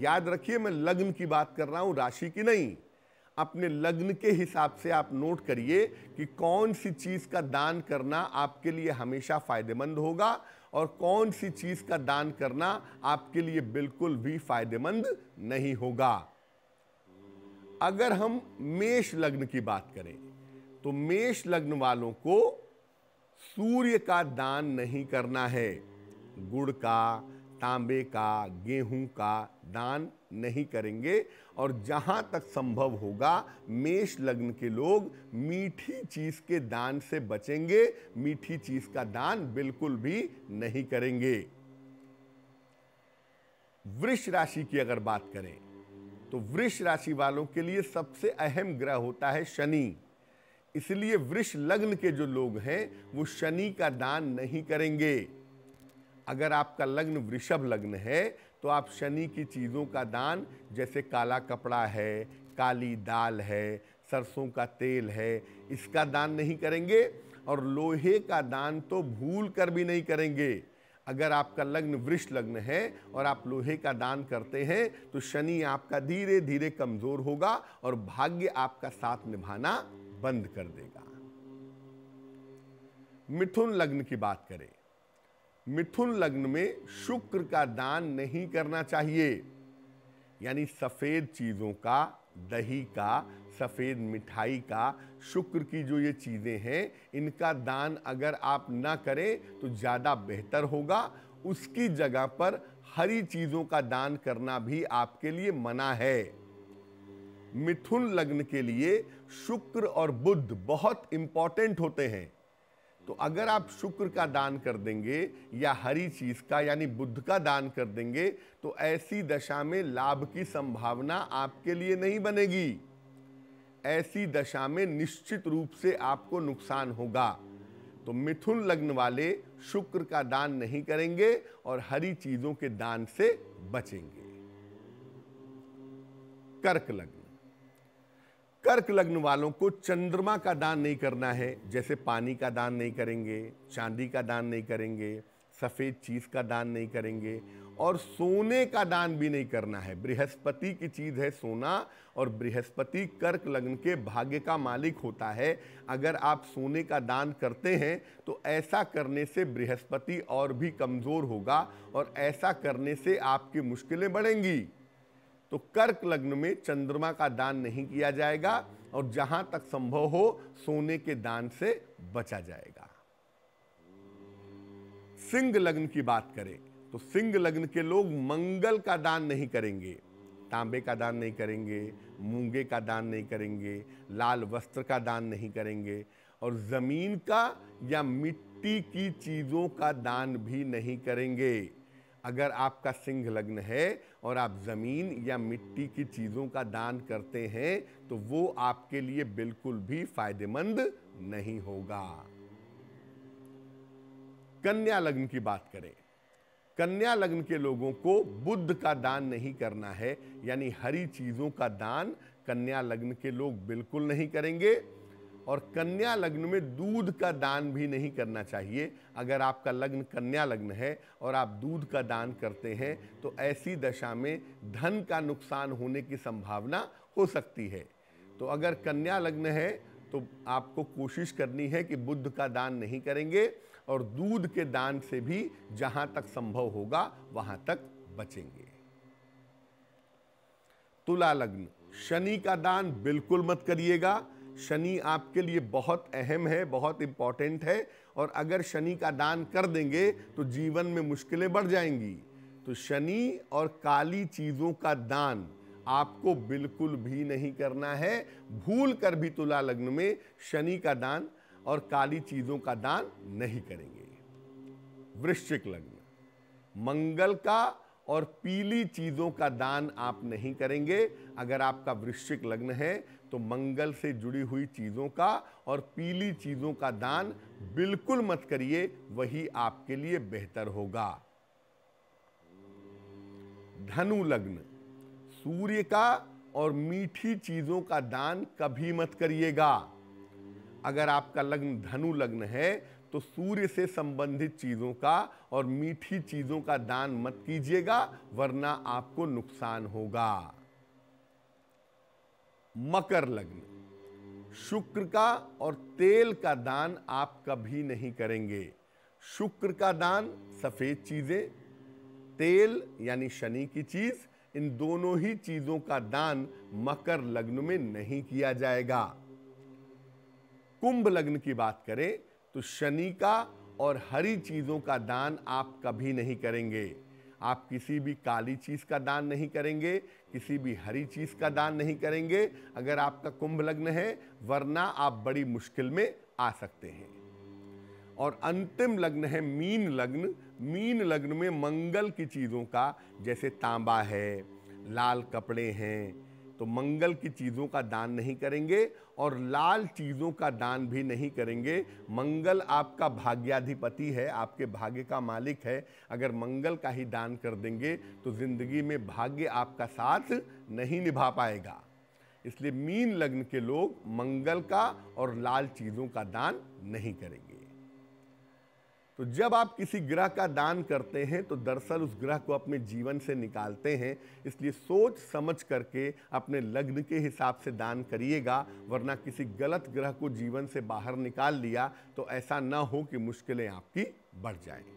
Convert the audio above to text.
याद रखिए मैं लग्न की बात कर रहा हूं राशि की नहीं अपने लग्न के हिसाब से आप नोट करिए कि कौन सी चीज़ का दान करना आपके लिए हमेशा फ़ायदेमंद होगा और कौन सी चीज़ का दान करना आपके लिए बिल्कुल भी फ़ायदेमंद नहीं होगा अगर हम मेष लग्न की बात करें तो मेष लग्न वालों को सूर्य का दान नहीं करना है गुड़ का तांबे का गेहूं का दान नहीं करेंगे और जहां तक संभव होगा मेष लग्न के लोग मीठी चीज़ के दान से बचेंगे मीठी चीज़ का दान बिल्कुल भी नहीं करेंगे वृष राशि की अगर बात करें तो वृष राशि वालों के लिए सबसे अहम ग्रह होता है शनि इसलिए वृष लग्न के जो लोग हैं वो शनि का दान नहीं करेंगे अगर आपका लग्न वृषभ लग्न है तो आप शनि की चीज़ों का दान जैसे काला कपड़ा है काली दाल है सरसों का तेल है इसका दान नहीं करेंगे और लोहे का दान तो भूल कर भी नहीं करेंगे अगर आपका लग्न वृक्ष लग्न है और आप लोहे का दान करते हैं तो शनि आपका धीरे धीरे कमज़ोर होगा और भाग्य आपका साथ निभाना बंद कर देगा मिथुन लग्न की बात करें मिथुन लग्न में शुक्र का दान नहीं करना चाहिए यानी सफ़ेद चीज़ों का दही का सफ़ेद मिठाई का शुक्र की जो ये चीज़ें हैं इनका दान अगर आप ना करें तो ज़्यादा बेहतर होगा उसकी जगह पर हरी चीज़ों का दान करना भी आपके लिए मना है मिथुन लग्न के लिए शुक्र और बुद्ध बहुत इंपॉर्टेंट होते हैं तो अगर आप शुक्र का दान कर देंगे या हरी चीज का यानी बुद्ध का दान कर देंगे तो ऐसी दशा में लाभ की संभावना आपके लिए नहीं बनेगी ऐसी दशा में निश्चित रूप से आपको नुकसान होगा तो मिथुन लग्न वाले शुक्र का दान नहीं करेंगे और हरी चीजों के दान से बचेंगे कर्क लग्न कर्क लग्न वालों को चंद्रमा का दान नहीं करना है जैसे पानी का दान नहीं करेंगे चांदी का दान नहीं करेंगे सफ़ेद चीज़ का दान नहीं करेंगे और सोने का दान भी नहीं करना है बृहस्पति की चीज़ है सोना और बृहस्पति कर्क लग्न के भाग्य का मालिक होता है अगर आप सोने का दान करते हैं तो ऐसा करने से बृहस्पति और भी कमज़ोर होगा और ऐसा करने से आपकी मुश्किलें बढ़ेंगी तो कर्क लग्न में चंद्रमा का दान नहीं किया जाएगा और जहां तक संभव हो सोने के दान से बचा जाएगा सिंह लग्न की बात करें तो सिंह लग्न के लोग मंगल का दान नहीं करेंगे तांबे का दान नहीं करेंगे मूंगे का दान नहीं करेंगे लाल वस्त्र का दान नहीं करेंगे और ज़मीन का या मिट्टी की चीज़ों का दान भी नहीं करेंगे अगर आपका सिंह लग्न है और आप ज़मीन या मिट्टी की चीज़ों का दान करते हैं तो वो आपके लिए बिल्कुल भी फायदेमंद नहीं होगा कन्या लग्न की बात करें कन्या लग्न के लोगों को बुद्ध का दान नहीं करना है यानी हरी चीज़ों का दान कन्या लग्न के लोग बिल्कुल नहीं करेंगे और कन्या लग्न में दूध का दान भी नहीं करना चाहिए अगर आपका लग्न कन्या लग्न है और आप दूध का दान करते हैं तो ऐसी दशा में धन का नुकसान होने की संभावना हो सकती है तो अगर कन्या लग्न है तो आपको कोशिश करनी है कि बुद्ध का दान नहीं करेंगे और दूध के दान से भी जहां तक संभव होगा वहां तक बचेंगे तुला लग्न शनि का दान बिल्कुल मत करिएगा शनि आपके लिए बहुत अहम है बहुत इम्पॉर्टेंट है और अगर शनि का दान कर देंगे तो जीवन में मुश्किलें बढ़ जाएंगी तो शनि और काली चीज़ों का दान आपको बिल्कुल भी नहीं करना है भूल कर भी तुला लग्न में शनि का दान और काली चीज़ों का दान नहीं करेंगे वृश्चिक लग्न मंगल का और पीली चीजों का दान आप नहीं करेंगे अगर आपका वृश्चिक लग्न है तो मंगल से जुड़ी हुई चीजों का और पीली चीजों का दान बिल्कुल मत करिए वही आपके लिए बेहतर होगा धनु लग्न सूर्य का और मीठी चीजों का दान कभी मत करिएगा अगर आपका लग्न धनु लग्न है तो सूर्य से संबंधित चीज़ों का और मीठी चीज़ों का दान मत कीजिएगा वरना आपको नुकसान होगा मकर लग्न शुक्र का और तेल का दान आप कभी नहीं करेंगे शुक्र का दान सफ़ेद चीज़ें तेल यानी शनि की चीज़ इन दोनों ही चीज़ों का दान मकर लग्न में नहीं किया जाएगा कुंभ लग्न की बात करें तो शनि का और हरी चीज़ों का दान आप कभी नहीं करेंगे आप किसी भी काली चीज़ का दान नहीं करेंगे किसी भी हरी चीज़ का दान नहीं करेंगे अगर आपका कुंभ लग्न है वरना आप बड़ी मुश्किल में आ सकते हैं और अंतिम लग्न है मीन लग्न मीन लग्न में मंगल की चीज़ों का जैसे तांबा है लाल कपड़े हैं तो मंगल की चीज़ों का दान नहीं करेंगे और लाल चीज़ों का दान भी नहीं करेंगे मंगल आपका भाग्याधिपति है आपके भाग्य का मालिक है अगर मंगल का ही दान कर देंगे तो ज़िंदगी में भाग्य आपका साथ नहीं निभा पाएगा इसलिए मीन लग्न के लोग मंगल का और लाल चीज़ों का दान नहीं करेंगे तो जब आप किसी ग्रह का दान करते हैं तो दरअसल उस ग्रह को अपने जीवन से निकालते हैं इसलिए सोच समझ करके अपने लग्न के हिसाब से दान करिएगा वरना किसी गलत ग्रह को जीवन से बाहर निकाल लिया तो ऐसा ना हो कि मुश्किलें आपकी बढ़ जाएं